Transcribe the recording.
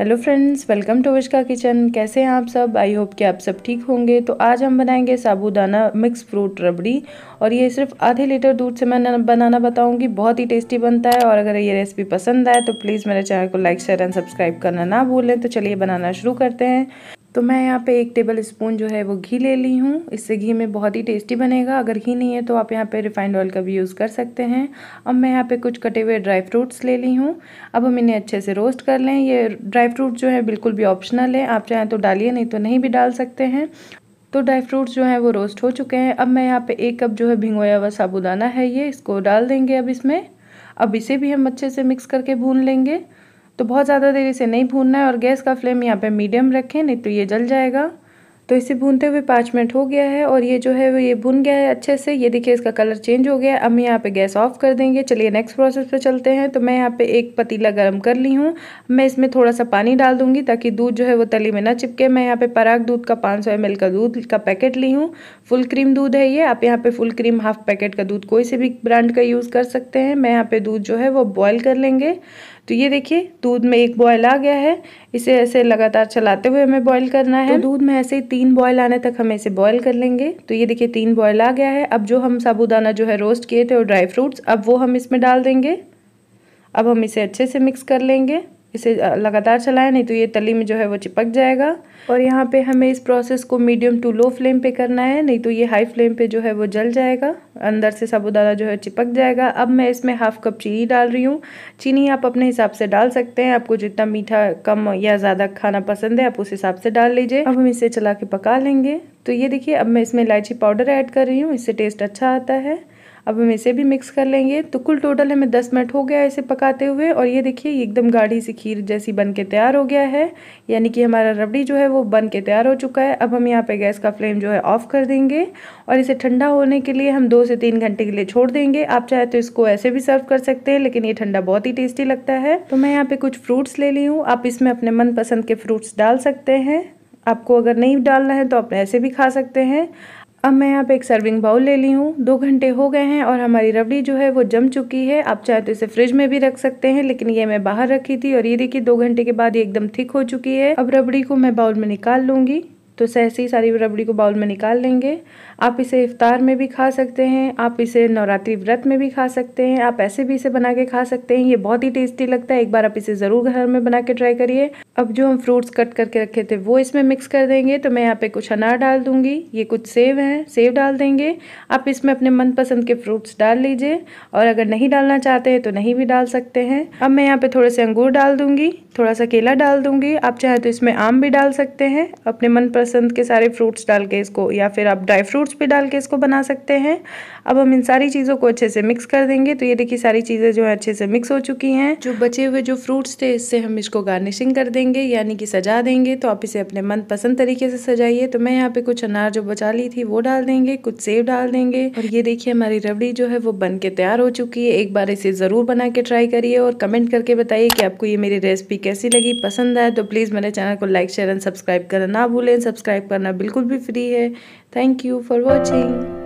hello friends welcome to Vishka kitchen कैसे हैं आप सब आई होप कि आप सब ठीक होंगे तो आज हम बनाएंगे साबूदाना मिक्स फ्रूट रबड़ी और ये सिर्फ आधे लीटर दूध से मैं बनाना बताऊंगी बहुत ही टेस्टी बनता है और अगर ये रेसिपी पसंद आए तो प्लीज़ मेरे चैनल को लाइक शेयर एंड सब्सक्राइब करना ना भूलें तो चलिए बनाना शुरू करते हैं तो मैं यहाँ पे एक टेबल स्पून जो है वो घी ले ली हूँ इससे घी में बहुत ही टेस्टी बनेगा अगर घी नहीं है तो आप यहाँ पे रिफाइंड ऑयल का भी यूज़ कर सकते हैं अब मैं यहाँ पे कुछ कटे हुए ड्राई फ्रूट्स ले ली हूँ अब हम इन्हें अच्छे से रोस्ट कर लें ये ड्राई फ्रूट जो है बिल्कुल भी ऑप्शनल है आप चाहें तो डालिए नहीं तो नहीं भी डाल सकते हैं तो ड्राई फ्रूट्स जो हैं वो रोस्ट हो चुके हैं अब मैं यहाँ पर एक कप जो है भिंगोया हुआ साबुदाना है ये इसको डाल देंगे अब इसमें अब इसे भी हम अच्छे से मिक्स करके भून लेंगे तो बहुत ज़्यादा देर इसे नहीं भूनना है और गैस का फ्लेम यहाँ पे मीडियम रखें नहीं तो ये जल जाएगा तो इसे भूनते हुए पाँच मिनट हो गया है और ये जो है वो ये भुन गया है अच्छे से ये देखिए इसका कलर चेंज हो गया है अब यहाँ पे गैस ऑफ कर देंगे चलिए नेक्स्ट प्रोसेस पे चलते हैं तो मैं यहाँ पे एक पतीला गर्म कर ली हूँ मैं इसमें थोड़ा सा पानी डाल दूँगी ताकि दूध जो है वो तली में ना चिपके मैं यहाँ पे पराग दूध का पाँच सौ का दूध का पैकेट ली हूँ फुल क्रीम दूध है ये आप यहाँ पर फुल क्रीम हाफ पैकेट का दूध कोई से भी ब्रांड का यूज़ कर सकते हैं मैं यहाँ पर दूध जो है वो बॉयल कर लेंगे तो ये देखिए दूध में एक बॉयल आ गया है इसे ऐसे लगातार चलाते हुए हमें बॉयल करना है तो दूध में ऐसे ही तीन बॉयल आने तक हमें इसे बॉयल कर लेंगे तो ये देखिए तीन बॉयल आ गया है अब जो हम साबूदाना जो है रोस्ट किए थे और ड्राई फ्रूट्स अब वो हम इसमें डाल देंगे अब हम इसे अच्छे से मिक्स कर लेंगे इसे लगातार चलाएं नहीं तो ये तली में जो है वो चिपक जाएगा और यहाँ पे हमें इस प्रोसेस को मीडियम टू लो फ्लेम पे करना है नहीं तो ये हाई फ्लेम पे जो है वो जल जाएगा अंदर से साबुदाना जो है चिपक जाएगा अब मैं इसमें हाफ़ कप चीनी डाल रही हूँ चीनी आप अपने हिसाब से डाल सकते हैं आपको जितना मीठा कम या ज़्यादा खाना पसंद है आप उस हिसाब से डाल लीजिए अब हम इसे चला के पका लेंगे तो ये देखिए अब मैं इसमें इलायची पाउडर ऐड कर रही हूँ इससे टेस्ट अच्छा आता है अब हम इसे भी मिक्स कर लेंगे तो कुल टोटल हमें दस मिनट हो गया है इसे पकाते हुए और ये देखिए एकदम गाढ़ी सी खीर जैसी बन के तैयार हो गया है यानी कि हमारा रबड़ी जो है वो बन के तैयार हो चुका है अब हम यहाँ पे गैस का फ्लेम जो है ऑफ़ कर देंगे और इसे ठंडा होने के लिए हम दो से तीन घंटे के लिए छोड़ देंगे आप चाहे तो इसको ऐसे भी सर्व कर सकते हैं लेकिन ये ठंडा बहुत ही टेस्टी लगता है तो मैं यहाँ पे कुछ फ्रूट्स ले ली हूँ आप इसमें अपने मनपसंद के फ्रूट्स डाल सकते हैं आपको अगर नहीं डालना है तो आप ऐसे भी खा सकते हैं अब मैं यहाँ पे एक सर्विंग बाउल ले ली हूँ दो घंटे हो गए हैं और हमारी रबड़ी जो है वो जम चुकी है आप चाहे तो इसे फ्रिज में भी रख सकते हैं लेकिन ये मैं बाहर रखी थी और ये देखिए दो घंटे के बाद ये एकदम थिक हो चुकी है अब रबड़ी को मैं बाउल में निकाल लूँगी तो सहसी ही सारी रबड़ी को बाउल में निकाल लेंगे आप इसे इफ्तार में भी खा सकते हैं आप इसे नवरात्रि व्रत में भी खा सकते हैं आप ऐसे भी इसे बना के खा सकते हैं ये बहुत ही टेस्टी लगता है एक बार आप इसे ज़रूर घर में बना के ट्राई करिए अब जो हम फ्रूट्स कट करके रखे थे वो इसमें मिक्स कर देंगे तो मैं यहाँ पे कुछ अनार डाल दूँगी ये कुछ सेब हैं सेब डाल देंगे आप इसमें अपने मनपसंद के फ्रूट्स डाल लीजिए और अगर नहीं डालना चाहते हैं तो नहीं भी डाल सकते हैं अब मैं यहाँ पर थोड़े से अंगूर डाल दूँगी थोड़ा सा केला डाल दूँगी आप चाहें तो इसमें आम भी डाल सकते हैं अपने मनपसंद पसंद के सारे फ्रूट्स डाल के इसको या फिर आप ड्राई फ्रूट्स भी डाल के इसको बना सकते हैं अब हम इन सारी चीज़ों को अच्छे से मिक्स कर देंगे तो ये देखिए सारी चीज़ें जो है अच्छे से मिक्स हो चुकी हैं जो बचे हुए जो फ्रूट्स थे इससे हम इसको गार्निशिंग कर देंगे यानी कि सजा देंगे तो आप इसे अपने मनपसंद तरीके से सजाइए तो मैं यहाँ पे कुछ अनार जो बचा ली थी वो डाल देंगे कुछ सेब डाल देंगे और ये देखिए हमारी रबड़ी जो है वो बन तैयार हो चुकी है एक बार इसे ज़रूर बना के ट्राई करिए और कमेंट करके बताइए कि आपको ये मेरी रेसिपी कैसी लगी पसंद आए तो प्लीज़ मेरे चैनल को लाइक शेयर एंड सब्सक्राइब करना ना भूलें सब्सक्राइब करना बिल्कुल भी फ्री है थैंक यू फॉर वॉचिंग